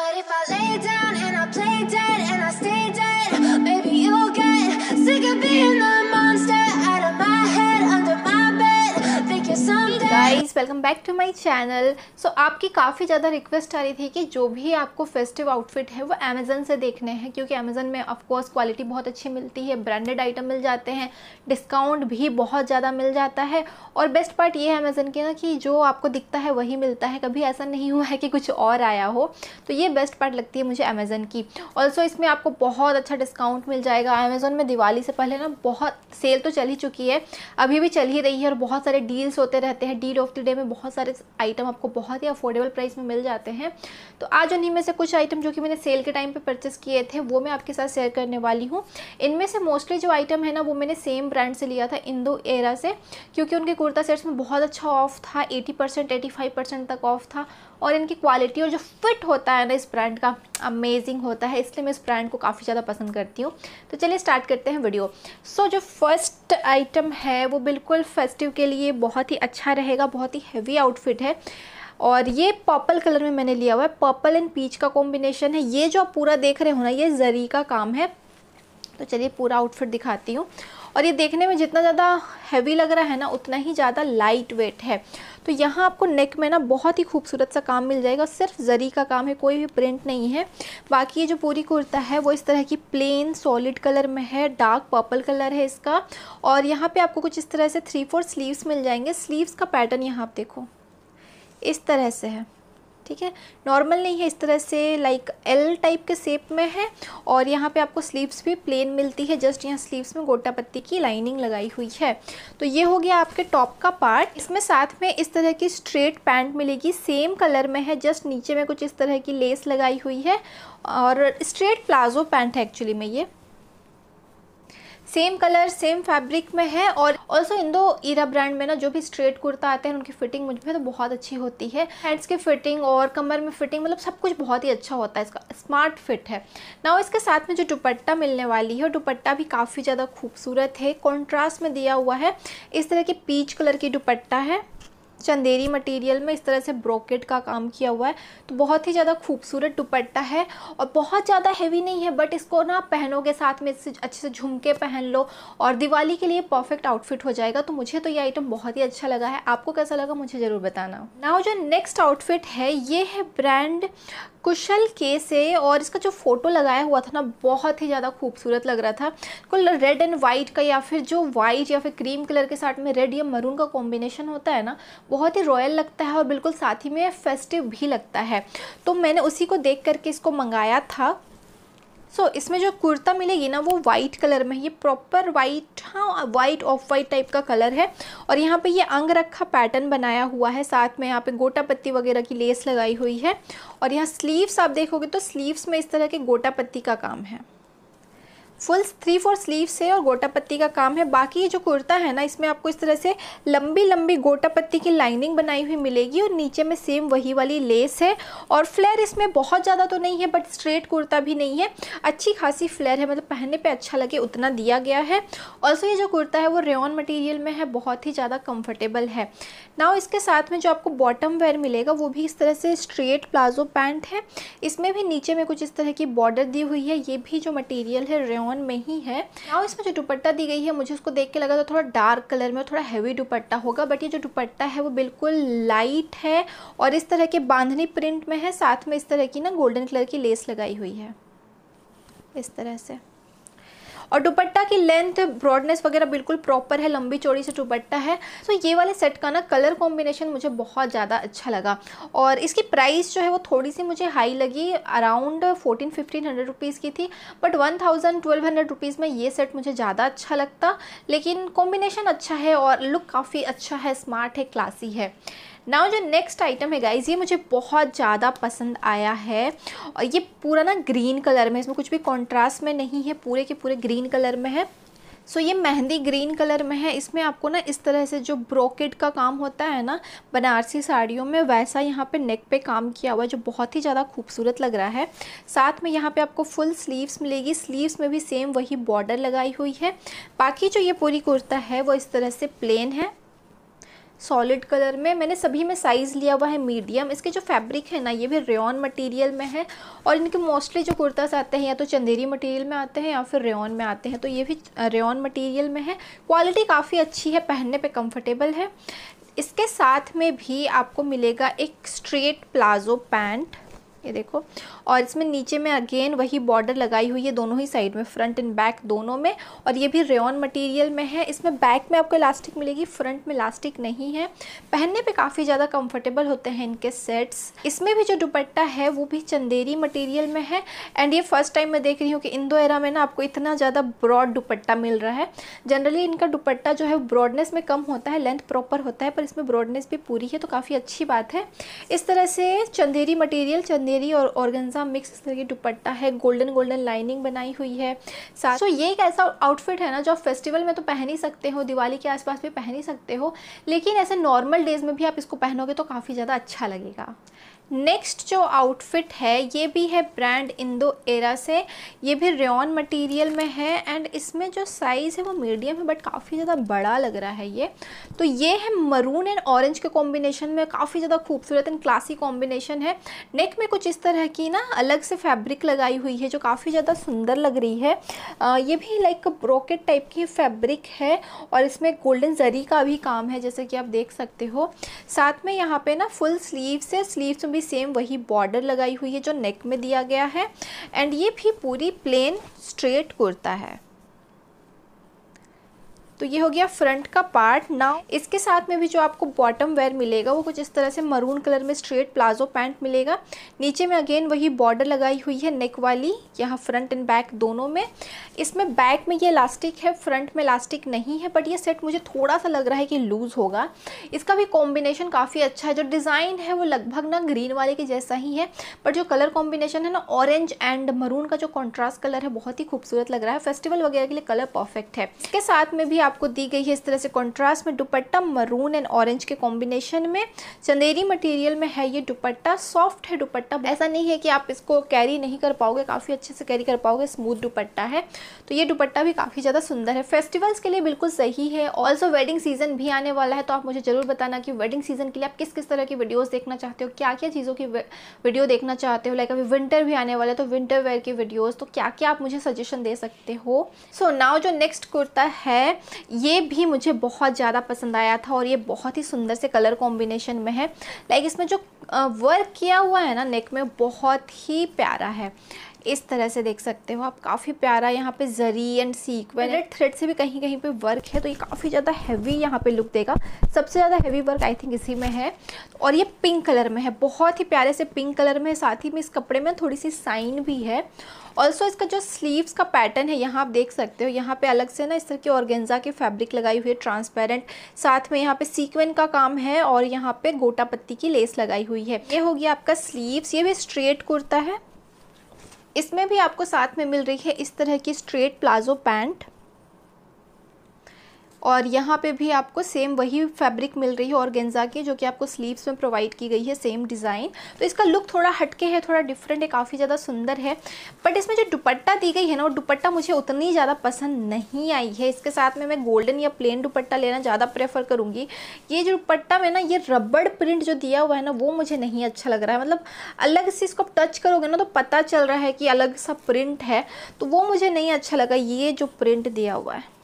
But if I lay down and I play dead and I stay welcome back to my channel so आपकी काफ़ी ज़्यादा request आ रही थी कि जो भी आपको फेस्टिव आउटफिट है वो अमेज़न से देखने हैं क्योंकि अमेज़न में ऑफकोर्स क्वालिटी बहुत अच्छी मिलती है ब्रांडेड आइटम मिल जाते हैं डिस्काउंट भी बहुत ज़्यादा मिल जाता है और बेस्ट पार्ट ये है अमेज़न के ना कि जो आपको दिखता है वही मिलता है कभी ऐसा नहीं हुआ है कि कुछ और आया हो तो ये बेस्ट पार्ट लगती है मुझे अमेज़न की ऑल्सो इसमें आपको बहुत अच्छा डिस्काउंट मिल जाएगा अमेज़ोन में दिवाली से पहले ना बहुत सेल तो चल ही चुकी है अभी भी चल ही रही है और बहुत सारे डील्स होते रहते हैं डील ऑफ द डे में बहुत सारे आइटम आपको बहुत ही अफोर्डेबल प्राइस में मिल जाते हैं तो आज उन्हीं में से कुछ आइटम जो कि मैंने सेल के टाइम पर परचेस किए थे वो मैं आपके साथ शेयर करने वाली हूँ इनमें से मोस्टली जो आइटम है ना वो मैंने सेम ब्रांड से लिया था इंदो एरा से क्योंकि उनके कुर्ता सेट्स में बहुत अच्छा ऑफ था एटी परसेंट तक ऑफ था और इनकी क्वालिटी और जो फिट होता है ना इस ब्रांड का अमेजिंग होता है इसलिए मैं इस ब्रांड को काफ़ी ज़्यादा पसंद करती हूँ तो चलिए स्टार्ट करते हैं वीडियो सो so, जो फर्स्ट आइटम है वो बिल्कुल फेस्टिव के लिए बहुत ही अच्छा रहेगा बहुत ही हैवी आउटफिट है और ये पर्पल कलर में मैंने लिया हुआ है पर्पल एंड पीच का कॉम्बिनेशन है ये जो आप पूरा देख रहे हो ना ये जरी का काम है तो चलिए पूरा आउटफिट दिखाती हूँ और ये देखने में जितना ज़्यादा हैवी लग रहा है ना उतना ही ज़्यादा लाइट वेट है तो यहाँ आपको नेक में ना बहुत ही खूबसूरत सा काम मिल जाएगा सिर्फ जरी का काम है कोई भी प्रिंट नहीं है बाकी ये जो पूरी कुर्ता है वो इस तरह की प्लेन सॉलिड कलर में है डार्क पर्पल कलर है इसका और यहाँ पर आपको कुछ इस तरह से थ्री फोर स्लीव्स मिल जाएंगे स्लीव्स का पैटर्न यहाँ आप देखो इस तरह से है ठीक है नॉर्मल नहीं है इस तरह से लाइक एल टाइप के शेप में है और यहाँ पे आपको स्लीव्स भी प्लेन मिलती है जस्ट यहाँ स्लीव्स में गोटा पत्ती की लाइनिंग लगाई हुई है तो ये हो गया आपके टॉप का पार्ट इसमें साथ में इस तरह की स्ट्रेट पैंट मिलेगी सेम कलर में है जस्ट नीचे में कुछ इस तरह की लेस लगाई हुई है और स्ट्रेट प्लाजो पैंट है एक्चुअली में ये सेम कलर सेम फैब्रिक में है और ऑल्सो इन दो ईरा ब्रांड में ना जो भी स्ट्रेट कुर्ता आते हैं उनकी फिटिंग मुझ में तो बहुत अच्छी होती है हैंड्स की फिटिंग और कमर में फिटिंग मतलब सब कुछ बहुत ही अच्छा होता है इसका स्मार्ट फिट है ना इसके साथ में जो दुपट्टा मिलने वाली है दुपट्टा भी काफ़ी ज़्यादा खूबसूरत है कॉन्ट्रास्ट में दिया हुआ है इस तरह की पीच कलर की दुपट्टा है चंदेरी मटेरियल में इस तरह से ब्रोकेट का काम किया हुआ है तो बहुत ही ज़्यादा खूबसूरत दुपट्टा है और बहुत ज़्यादा हैवी नहीं है बट इसको ना पहनोगे साथ में इससे अच्छे से झुमके पहन लो और दिवाली के लिए परफेक्ट आउटफिट हो जाएगा तो मुझे तो ये आइटम बहुत ही अच्छा लगा है आपको कैसा लगा मुझे ज़रूर बताना नाव जो नेक्स्ट आउटफिट है ये है ब्रांड कुशल के से और इसका जो फोटो लगाया हुआ था ना बहुत ही ज़्यादा खूबसूरत लग रहा था बिल्कुल रेड एंड वाइट का या फिर जो वाइट या फिर क्रीम कलर के साथ में रेड या मरून का कॉम्बिनेशन होता है ना बहुत ही रॉयल लगता है और बिल्कुल साथ ही में फेस्टिव भी लगता है तो मैंने उसी को देख करके इसको मंगाया था सो so, इसमें जो कुर्ता मिलेगी ना वो वाइट कलर में ये प्रॉपर वाइट हाँ वाइट ऑफ वाइट टाइप का कलर है और यहाँ पे ये अंग रखा पैटर्न बनाया हुआ है साथ में यहाँ पे गोटा पत्ती वगैरह की लेस लगाई हुई है और यहाँ स्लीव्स आप देखोगे तो स्लीव्स में इस तरह के गोटा पत्ती का काम है फुल थ्री फोर स्लीव्स है और गोटा पत्ती का काम है बाकी ये जो कुर्ता है ना इसमें आपको इस तरह से लंबी लंबी गोटा पत्ती की लाइनिंग बनाई हुई मिलेगी और नीचे में सेम वही वाली लेस है और फ्लेयर इसमें बहुत ज़्यादा तो नहीं है बट स्ट्रेट कुर्ता भी नहीं है अच्छी खासी फ्लेयर है मतलब पहनने पर अच्छा लगे उतना दिया गया है और ये जो कुर्ता है वो रेन मटीरियल में है बहुत ही ज़्यादा कम्फर्टेबल है ना इसके साथ में जो आपको बॉटम वेयर मिलेगा वो भी इस तरह से स्ट्रेट प्लाजो पैंट है इसमें भी नीचे में कुछ इस तरह की बॉर्डर दी हुई है ये भी जो मटीरियल है रेन लॉन में ही है और इसमें जो दुपट्टा दी गई है मुझे उसको देख के लगा था थोड़ा डार्क कलर में थोड़ा हैवी दुपट्टा होगा बट ये जो दुपट्टा है वो बिल्कुल लाइट है और इस तरह के बांधनी प्रिंट में है साथ में इस तरह की ना गोल्डन कलर की लेस लगाई हुई है इस तरह से और दुपट्टा की लेंथ ब्रॉडनेस वगैरह बिल्कुल प्रॉपर है लंबी चौड़ी से दुपट्टा है तो ये वाले सेट का ना कलर कॉम्बिनेशन मुझे बहुत ज़्यादा अच्छा लगा और इसकी प्राइस जो है वो थोड़ी सी मुझे हाई लगी around fourteen fifteen hundred rupees की थी but one thousand twelve hundred rupees में ये सेट मुझे ज़्यादा अच्छा लगता लेकिन कॉम्बिनेशन अच्छा है और लुक काफ़ी अच्छा है स्मार्ट है क्लासी है नाउ जो नेक्स्ट आइटम है गाइज़ ये मुझे बहुत ज़्यादा पसंद आया है और ये पूरा ना ग्रीन कलर में इसमें कुछ भी कॉन्ट्रास्ट में नहीं है पूरे के पूरे ग्रीन कलर में है सो so, ये मेहंदी ग्रीन कलर में है इसमें आपको ना इस तरह से जो ब्रोकेट का काम होता है ना बनारसी साड़ियों में वैसा यहाँ पे नेक पे काम किया हुआ है जो बहुत ही ज़्यादा खूबसूरत लग रहा है साथ में यहाँ पे आपको फुल स्लीव्स मिलेगी स्लीव्स में भी सेम वही बॉर्डर लगाई हुई है बाकी जो ये पूरी कुर्ता है वो इस तरह से प्लेन है सॉलिड कलर में मैंने सभी में साइज़ लिया हुआ है मीडियम इसके जो फैब्रिक है ना ये भी रेन मटेरियल में है और इनके मोस्टली जो कुर्ताज़ आते हैं या तो चंदेरी मटेरियल में आते हैं या फिर रेन में आते हैं तो ये भी रेन मटेरियल में है क्वालिटी काफ़ी अच्छी है पहनने पे कंफर्टेबल है इसके साथ में भी आपको मिलेगा एक स्ट्रेट प्लाजो पैंट ये देखो और इसमें नीचे में अगेन वही बॉर्डर लगाई हुई है दोनों ही साइड में फ्रंट एंड बैक दोनों में और ये भी रेन मटेरियल में है इसमें बैक में आपको इलास्टिक मिलेगी फ्रंट में इलास्टिक नहीं है पहनने पे काफ़ी ज़्यादा कंफर्टेबल होते हैं इनके सेट्स इसमें भी जो दुपट्टा है वो भी चंदेरी मटीरियल में है एंड ये फर्स्ट टाइम मैं देख रही हूँ कि इन दो एरा में ना आपको इतना ज़्यादा ब्रॉड दुपट्टा मिल रहा है जनरली इनका दुपट्टा जो है ब्रॉडनेस में कम होता है लेंथ प्रॉपर होता है पर इसमें ब्रॉडनेस भी पूरी है तो काफ़ी अच्छी बात है इस तरह से चंदेरी मटीरियल चंदेरी अंधेरी और ऑर्गेंजा मिक्स करके दुपट्टा है गोल्डन गोल्डन लाइनिंग बनाई हुई है साथ तो ये एक ऐसा आउटफिट है ना जो आप फेस्टिवल में तो पहन ही सकते हो दिवाली के आसपास भी पहन ही सकते हो लेकिन ऐसे नॉर्मल डेज़ में भी आप इसको पहनोगे तो काफ़ी ज़्यादा अच्छा लगेगा नेक्स्ट जो आउटफिट है ये भी है ब्रांड इंदो एरा से ये भी रेन मटेरियल में है एंड इसमें जो साइज़ है वो मीडियम है बट काफ़ी ज़्यादा बड़ा लग रहा है ये तो ये है मरून एंड ऑरेंज के कॉम्बिनेशन में काफ़ी ज़्यादा खूबसूरत एंड क्लासी कॉम्बिनेशन है नेक में कुछ इस तरह की ना अलग से फैब्रिक लगाई हुई है जो काफ़ी ज़्यादा सुंदर लग रही है आ, ये भी लाइक ब्रोकेट टाइप की फैब्रिक है और इसमें गोल्डन जरी का भी काम है जैसे कि आप देख सकते हो साथ में यहाँ पर ना फुल स्लीव से स्लीव्स में भी सेम वही बॉर्डर लगाई हुई है जो नेक में दिया गया है एंड ये भी पूरी प्लेन स्ट्रेट कुर्ता है तो ये हो गया फ्रंट का पार्ट ना इसके साथ में भी जो आपको बॉटम वेयर मिलेगा वो कुछ इस तरह से मरून कलर में स्ट्रेट प्लाजो पैंट मिलेगा नीचे में अगेन वही बॉर्डर लगाई हुई है नेक वाली यहाँ फ्रंट एंड बैक दोनों में इसमें बैक में ये इलास्टिक है फ्रंट में इलास्टिक नहीं है बट ये सेट मुझे थोड़ा सा लग रहा है कि लूज़ होगा इसका भी कॉम्बिनेशन काफ़ी अच्छा है जो डिज़ाइन है वो लगभग ना ग्रीन वाले के जैसा ही है पर जो कलर कॉम्बिनेशन है ना ऑरेंज एंड मरून का जो कॉन्ट्रास्ट कलर है बहुत ही खूबसूरत लग रहा है फेस्टिवल वगैरह के लिए कलर परफेक्ट है इसके साथ में भी आपको दी गई है इस तरह से कॉन्ट्रास्ट में दुपट्टा मरून एंड ऑरेंज के कॉम्बिनेशन में चंदेरी मटेरियल में है ये दुपट्टा सॉफ्ट है दुपट्टा ऐसा नहीं है कि आप इसको कैरी नहीं कर पाओगे काफ़ी अच्छे से कैरी कर पाओगे स्मूथ दुपट्टा है तो ये दुपट्टा भी काफ़ी ज़्यादा सुंदर है फेस्टिवल्स के लिए बिल्कुल सही है ऑल्सो वेडिंग सीजन भी आने वाला है तो आप मुझे ज़रूर बताना कि वेडिंग सीजन के लिए आप किस किस तरह की वीडियोज़ देखना चाहते हो क्या क्या चीज़ों की वीडियो देखना चाहते हो लाइक अभी विंटर भी आने वाला है तो विंटर वेयर की वीडियोज़ तो क्या क्या आप मुझे सजेशन दे सकते हो सो so, नाउ जो नेक्स्ट कुर्ता है ये भी मुझे बहुत ज़्यादा पसंद आया था और ये बहुत ही सुंदर से कलर कॉम्बिनेशन में है लाइक इसमें जो वर्क किया हुआ है ना नेक में बहुत ही प्यारा है इस तरह से देख सकते हो आप काफ़ी प्यारा यहाँ पे zari and sequin and thread से भी कहीं कहीं पे वर्क है तो ये काफ़ी ज़्यादा हैवी यहाँ पे लुक देगा सबसे ज़्यादा हैवी वर्क आई थिंक इसी में है और ये पिंक कलर में है बहुत ही प्यारे से पिंक कलर में है साथ ही में इस कपड़े में थोड़ी सी साइन भी है ऑल्सो इसका जो स्लीव्स का पैटर्न है यहाँ आप देख सकते हो यहाँ पे अलग से ना इस तरह की ऑर्गेंजा की फैब्रिक लगाई हुई है ट्रांसपेरेंट साथ में यहाँ पे सीक्वेंट का काम है और यहाँ पे गोटा पत्ती की लेस लगाई हुई है ये होगी आपका स्लीव्स ये भी स्ट्रेट कुर्ता है इसमें भी आपको साथ में मिल रही है इस तरह की स्ट्रेट प्लाजो पैंट और यहाँ पे भी आपको सेम वही फैब्रिक मिल रही है ऑर्गेन्जा की जो कि आपको स्लीव्स में प्रोवाइड की गई है सेम डिज़ाइन तो इसका लुक थोड़ा हटके है थोड़ा डिफरेंट है काफ़ी ज़्यादा सुंदर है बट इसमें जो दुपट्टा दी गई है ना वो दुपट्टा मुझे उतनी ज़्यादा पसंद नहीं आई है इसके साथ में मैं गोल्डन या प्लेन दुपट्टा लेना ज़्यादा प्रेफर करूँगी ये जो दुपट्टा में ना ये रबड़ प्रिंट जो दिया हुआ है ना वो मुझे नहीं अच्छा लग रहा है मतलब अलग से इसको टच करोगे ना तो पता चल रहा है कि अलग सा प्रिंट है तो वो मुझे नहीं अच्छा लगा ये जो प्रिंट दिया हुआ है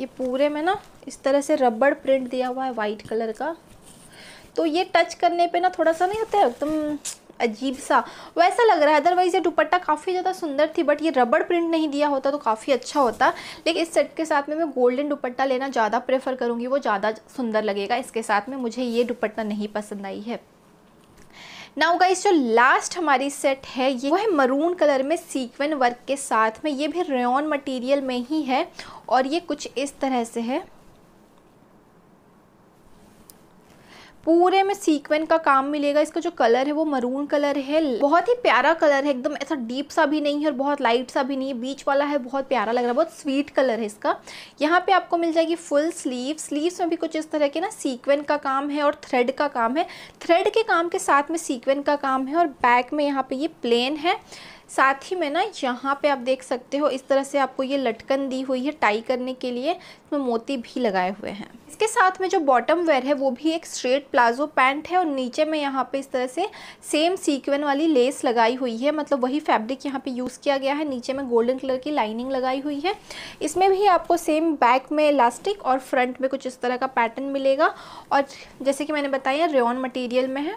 ये पूरे में ना इस तरह से रबड़ प्रिंट दिया हुआ है वाइट कलर का तो ये टच करने पे ना थोड़ा सा नहीं होता है एकदम अजीब सा वैसा लग रहा है अदरवाइज़ ये दुपट्टा काफ़ी ज़्यादा सुंदर थी बट ये रबड़ प्रिंट नहीं दिया होता तो काफ़ी अच्छा होता लेकिन इस सेट के साथ में मैं गोल्डन दुपट्टा लेना ज़्यादा प्रेफर करूँगी वो ज़्यादा सुंदर लगेगा इसके साथ में मुझे ये दुपट्टा नहीं पसंद आई है नाउ गाइस जो लास्ट हमारी सेट है ये वो है मरून कलर में सीक्वेंट वर्क के साथ में ये भी रेन मटेरियल में ही है और ये कुछ इस तरह से है पूरे में सीक्वेंट का काम मिलेगा इसका जो कलर है वो मरून कलर है बहुत ही प्यारा कलर है एकदम ऐसा डीप सा भी नहीं है और बहुत लाइट सा भी नहीं है बीच वाला है बहुत प्यारा लग रहा है बहुत स्वीट कलर है इसका यहाँ पे आपको मिल जाएगी फुल स्लीव स्लीव्स में भी कुछ इस तरह के ना सीक्वेंट का काम है और थ्रेड का काम है थ्रेड के काम के साथ में सीक्वेंट का काम है और बैक में यहाँ पे ये प्लेन है साथ ही में ना यहाँ पे आप देख सकते हो इस तरह से आपको ये लटकन दी हुई है टाई करने के लिए इसमें मोती भी लगाए हुए हैं इसके साथ में जो बॉटम वेयर है वो भी एक स्ट्रेट प्लाजो पैंट है और नीचे में यहाँ पे इस तरह से सेम सीक्वेंस वाली लेस लगाई हुई है मतलब वही फैब्रिक यहाँ पे यूज़ किया गया है नीचे में गोल्डन कलर की लाइनिंग लगाई हुई है इसमें भी आपको सेम बैक में इलास्टिक और फ्रंट में कुछ इस तरह का पैटर्न मिलेगा और जैसे कि मैंने बताया रेन मटेरियल में है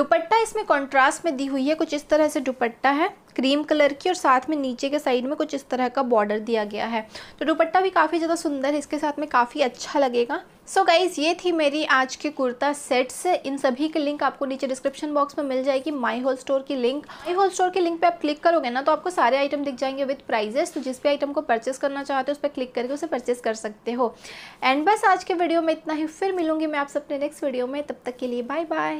दुपट्टा इसमें कॉन्ट्रास्ट में दी हुई है कुछ इस तरह से दुपट्टा है क्रीम कलर की और साथ में नीचे के साइड में कुछ इस तरह का बॉर्डर दिया गया है तो दुपट्टा भी काफ़ी ज़्यादा सुंदर है इसके साथ में काफ़ी अच्छा लगेगा सो so गाइज़ ये थी मेरी आज के कुर्ता सेट्स इन सभी के लिंक आपको नीचे डिस्क्रिप्शन बॉक्स में मिल जाएगी माई होल स्टोर की लिंक माई होल स्टोर की लिंक पे आप क्लिक करोगे ना तो आपको सारे आइटम दिख जाएंगे विद प्राइजेस तो जिस भी आइटम को परचेस करना चाहते हो उस पर क्लिक करके उसे परचेस कर सकते हो एंड बस आज के वीडियो में इतना ही फिर मिलूंगी मैं आप सबने नेक्स्ट वीडियो में तब तक के लिए बाय बाय